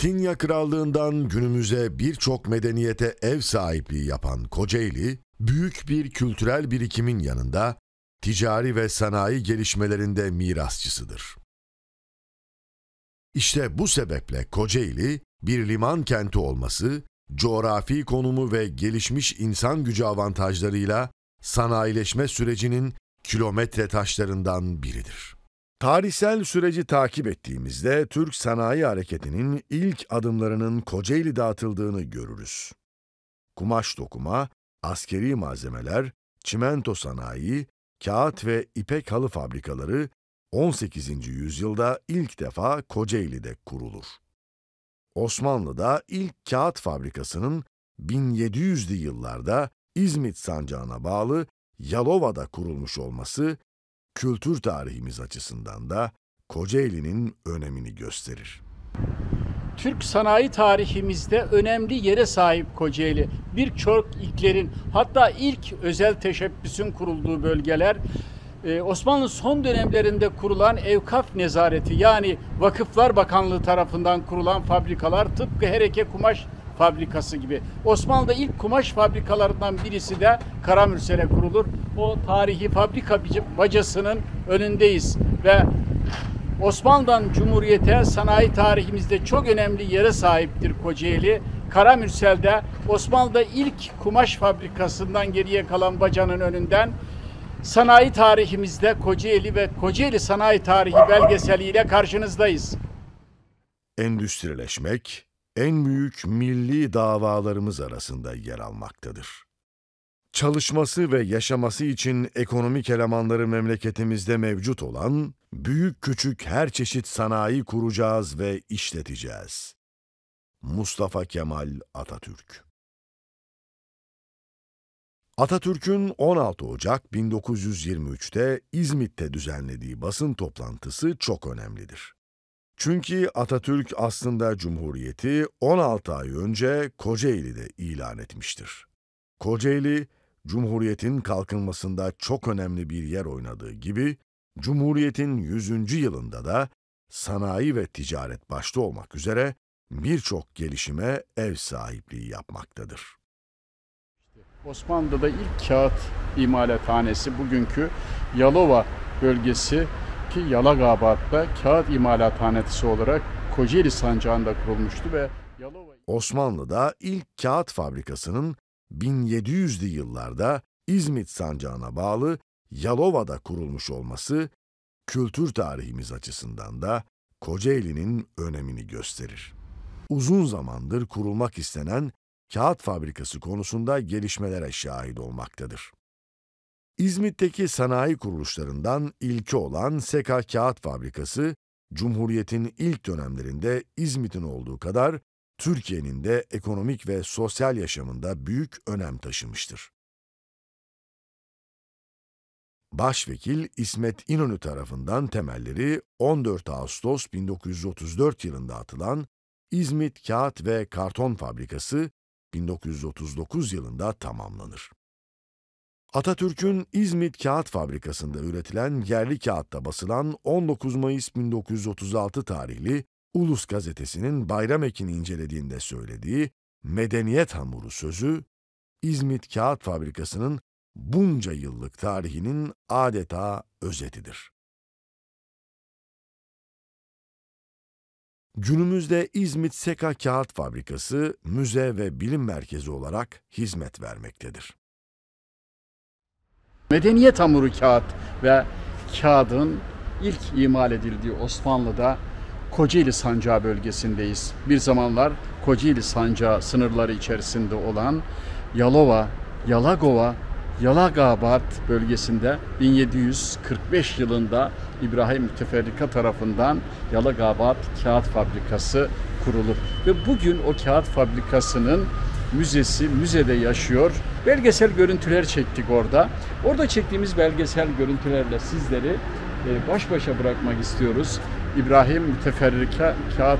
Bitinya Krallığından günümüze birçok medeniyete ev sahipliği yapan Kocaeli, büyük bir kültürel birikimin yanında ticari ve sanayi gelişmelerinde mirasçısıdır. İşte bu sebeple Kocaeli, bir liman kenti olması, coğrafi konumu ve gelişmiş insan gücü avantajlarıyla sanayileşme sürecinin kilometre taşlarından biridir. Tarihsel süreci takip ettiğimizde Türk sanayi hareketinin ilk adımlarının Kocaeli'de atıldığını görürüz. Kumaş dokuma, askeri malzemeler, çimento sanayi, kağıt ve ipek halı fabrikaları 18. yüzyılda ilk defa Kocaeli'de kurulur. Osmanlı'da ilk kağıt fabrikasının 1700'lü yıllarda İzmit sancağına bağlı Yalova'da kurulmuş olması kültür tarihimiz açısından da Kocaeli'nin önemini gösterir. Türk sanayi tarihimizde önemli yere sahip Kocaeli. Birçok ilklerin hatta ilk özel teşebbüsün kurulduğu bölgeler e, Osmanlı son dönemlerinde kurulan evkaf nezareti yani Vakıflar Bakanlığı tarafından kurulan fabrikalar tıpkı Hereke Kumaş fabrikası gibi. Osmanlı'da ilk kumaş fabrikalarından birisi de Karamürsel'e kurulur o tarihi fabrika bacasının önündeyiz ve Osmanlı'dan Cumhuriyet'e sanayi tarihimizde çok önemli yere sahiptir Kocaeli. Karamürsel'de Osmanlı'da ilk kumaş fabrikasından geriye kalan bacanın önünden sanayi tarihimizde Kocaeli ve Kocaeli Sanayi Tarihi belgeseliyle karşınızdayız. Endüstrileşmek en büyük milli davalarımız arasında yer almaktadır çalışması ve yaşaması için ekonomik elemanları memleketimizde mevcut olan, büyük küçük her çeşit sanayi kuracağız ve işleteceğiz. Mustafa Kemal Atatürk Atatürk'ün 16 Ocak 1923'te İzmit'te düzenlediği basın toplantısı çok önemlidir. Çünkü Atatürk aslında Cumhuriyeti 16 ay önce Kocaeli'de ilan etmiştir. Kocaeli, Cumhuriyet'in kalkınmasında çok önemli bir yer oynadığı gibi, Cumhuriyet'in 100. yılında da sanayi ve ticaret başta olmak üzere birçok gelişime ev sahipliği yapmaktadır. Osmanlı'da ilk kağıt imalathanesi bugünkü Yalova bölgesi ki Yalagabat'ta kağıt imalathanesi olarak Kocaeli Sancağı'nda kurulmuştu ve Osmanlı'da ilk kağıt fabrikasının 1700'lü yıllarda İzmit Sancağı'na bağlı Yalova'da kurulmuş olması, kültür tarihimiz açısından da Kocaeli'nin önemini gösterir. Uzun zamandır kurulmak istenen kağıt fabrikası konusunda gelişmelere şahit olmaktadır. İzmit'teki sanayi kuruluşlarından ilki olan Seka Kağıt Fabrikası, Cumhuriyet'in ilk dönemlerinde İzmit'in olduğu kadar Türkiye'nin de ekonomik ve sosyal yaşamında büyük önem taşımıştır. Başvekil İsmet İnönü tarafından temelleri 14 Ağustos 1934 yılında atılan İzmit Kağıt ve Karton Fabrikası 1939 yılında tamamlanır. Atatürk'ün İzmit Kağıt Fabrikası'nda üretilen yerli kağıtta basılan 19 Mayıs 1936 tarihli Ulus gazetesinin Bayram Ekin'i incelediğinde söylediği medeniyet hamuru sözü, İzmit Kağıt Fabrikası'nın bunca yıllık tarihinin adeta özetidir. Günümüzde İzmit Seka Kağıt Fabrikası müze ve bilim merkezi olarak hizmet vermektedir. Medeniyet hamuru kağıt ve kağıdın ilk imal edildiği Osmanlı'da Kocaeli Sancağı bölgesindeyiz. Bir zamanlar Kocaeli Sancağı sınırları içerisinde olan Yalova, Yalagova, Yalagabat bölgesinde 1745 yılında İbrahim Müteferrika tarafından Yalagabat Kağıt Fabrikası kurulur. Ve bugün o kağıt fabrikasının müzesi müzede yaşıyor. Belgesel görüntüler çektik orada. Orada çektiğimiz belgesel görüntülerle sizleri e, baş başa bırakmak istiyoruz. İbrahim Müteferrika Kağıt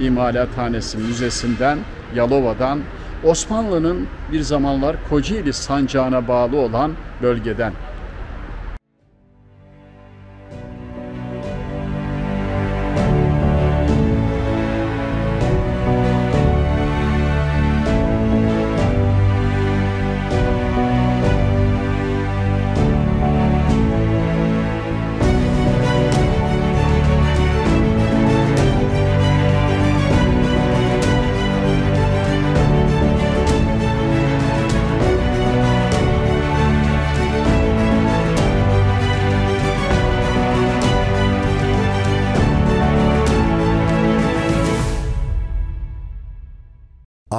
İmalathanesi Müzesi'nden, Yalova'dan, Osmanlı'nın bir zamanlar Kocaeli Sancağı'na bağlı olan bölgeden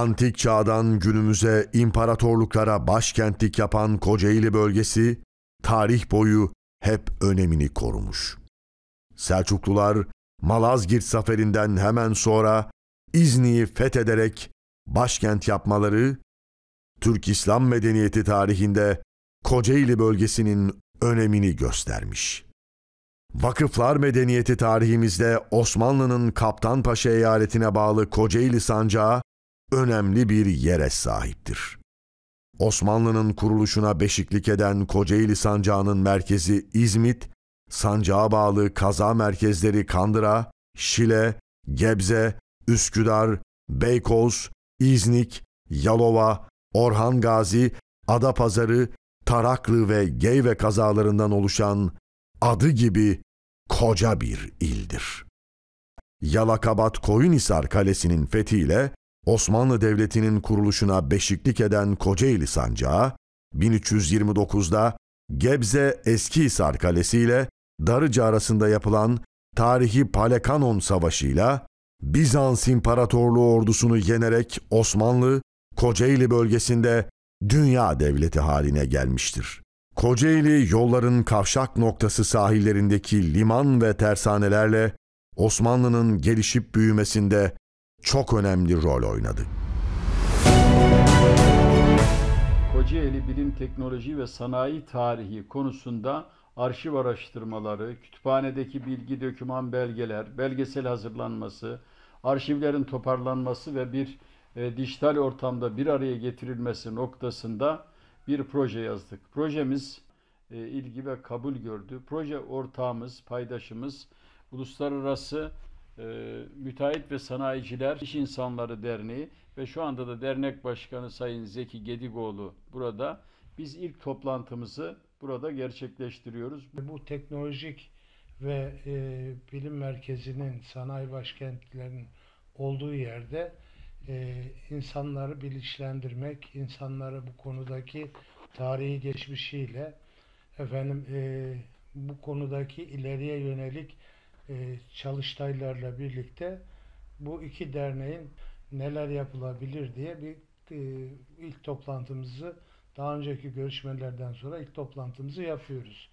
Antik çağdan günümüze imparatorluklara başkentlik yapan Kocaeli bölgesi, tarih boyu hep önemini korumuş. Selçuklular, Malazgirt zaferinden hemen sonra İzni'yi fethederek başkent yapmaları, Türk İslam medeniyeti tarihinde Kocaeli bölgesinin önemini göstermiş. Vakıflar medeniyeti tarihimizde Osmanlı'nın Kaptanpaşa eyaletine bağlı Kocaeli sancağı, önemli bir yere sahiptir. Osmanlı'nın kuruluşuna beşiklik eden Kocaeli Sancağı'nın merkezi İzmit, sancağa bağlı kaza merkezleri Kandıra, Şile, Gebze, Üsküdar, Beykoz, İznik, Yalova, Orhan Gazi, Adapazarı, Taraklı ve Geyve kazalarından oluşan adı gibi koca bir ildir. Yalakabat Koyunhisar Kalesi'nin fethiyle Osmanlı Devleti'nin kuruluşuna beşiklik eden Kocaeli Sancağı, 1329'da Gebze eski Eskihisar Kalesi ile Darıca arasında yapılan tarihi Palekanon Savaşı ile Bizans İmparatorluğu ordusunu yenerek Osmanlı, Kocaeli bölgesinde dünya devleti haline gelmiştir. Kocaeli yolların kavşak noktası sahillerindeki liman ve tersanelerle Osmanlı'nın gelişip büyümesinde çok önemli rol oynadı. Kocaeli Bilim Teknoloji ve Sanayi Tarihi konusunda arşiv araştırmaları, kütüphanedeki bilgi döküman belgeler, belgesel hazırlanması, arşivlerin toparlanması ve bir e, dijital ortamda bir araya getirilmesi noktasında bir proje yazdık. Projemiz e, ilgi ve kabul gördü. Proje ortağımız, paydaşımız uluslararası e, Müteahhit ve Sanayiciler İş İnsanları Derneği ve şu anda da dernek başkanı Sayın Zeki Gedigoğlu burada. Biz ilk toplantımızı burada gerçekleştiriyoruz. Bu teknolojik ve e, bilim merkezinin, sanayi başkentlerinin olduğu yerde e, insanları bilinçlendirmek, insanları bu konudaki tarihi geçmişiyle efendim e, bu konudaki ileriye yönelik e, çalıştaylarla birlikte bu iki derneğin neler yapılabilir diye bir e, ilk toplantımızı daha önceki görüşmelerden sonra ilk toplantımızı yapıyoruz.